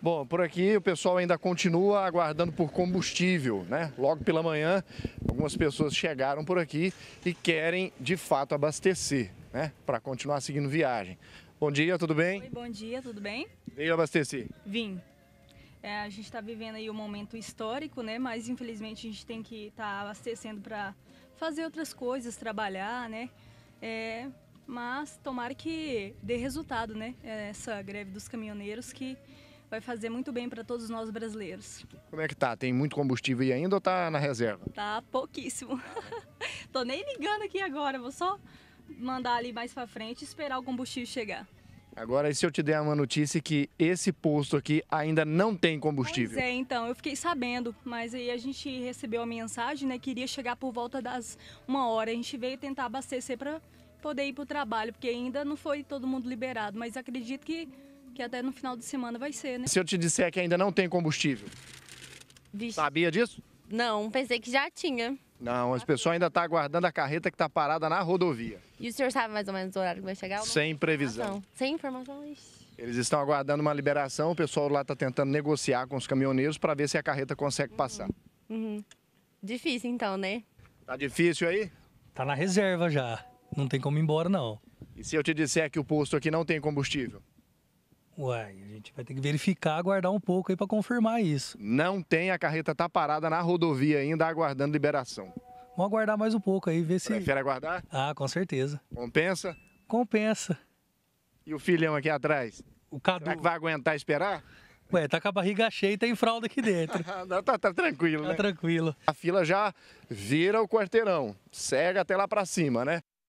Bom, por aqui o pessoal ainda continua aguardando por combustível, né? Logo pela manhã, algumas pessoas chegaram por aqui e querem de fato abastecer, né? Para continuar seguindo viagem. Bom dia, tudo bem? Oi, bom dia, tudo bem? Veio abastecer? Vim. É, a gente está vivendo aí um momento histórico, né? Mas infelizmente a gente tem que estar tá abastecendo para fazer outras coisas, trabalhar, né? É, mas tomara que dê resultado, né? É, essa greve dos caminhoneiros que vai fazer muito bem para todos nós brasileiros. Como é que tá? Tem muito combustível aí ainda ou tá na reserva? Tá pouquíssimo. Tô nem ligando aqui agora, vou só mandar ali mais para frente e esperar o combustível chegar. Agora, e se eu te der uma notícia que esse posto aqui ainda não tem combustível? Pois é, então, eu fiquei sabendo, mas aí a gente recebeu a mensagem, né, que iria chegar por volta das uma hora. A gente veio tentar abastecer para poder ir para o trabalho, porque ainda não foi todo mundo liberado, mas acredito que que até no final de semana vai ser, né? Se eu te disser que ainda não tem combustível, Vixe. sabia disso? Não, pensei que já tinha. Não, as pessoas ainda estão tá aguardando a carreta que está parada na rodovia. E o senhor sabe mais ou menos o horário que vai chegar? Sem previsão. Ah, tá. Sem informação, Ixi. Eles estão aguardando uma liberação, o pessoal lá está tentando negociar com os caminhoneiros para ver se a carreta consegue uhum. passar. Uhum. Difícil então, né? Tá difícil aí? Tá na reserva já. Não tem como ir embora, não. E se eu te disser que o posto aqui não tem combustível? Uai, a gente vai ter que verificar, aguardar um pouco aí para confirmar isso. Não tem, a carreta tá parada na rodovia ainda, aguardando liberação. Vamos aguardar mais um pouco aí, ver se. Prefere aguardar? Ah, com certeza. Compensa? Compensa. E o filhão aqui atrás? O Cadu. Será que vai aguentar esperar? Ué, tá com a barriga cheia e tem fralda aqui dentro. Não, tá, tá, tranquilo, tá né? Tá tranquilo. A fila já vira o quarteirão, cega até lá pra cima, né?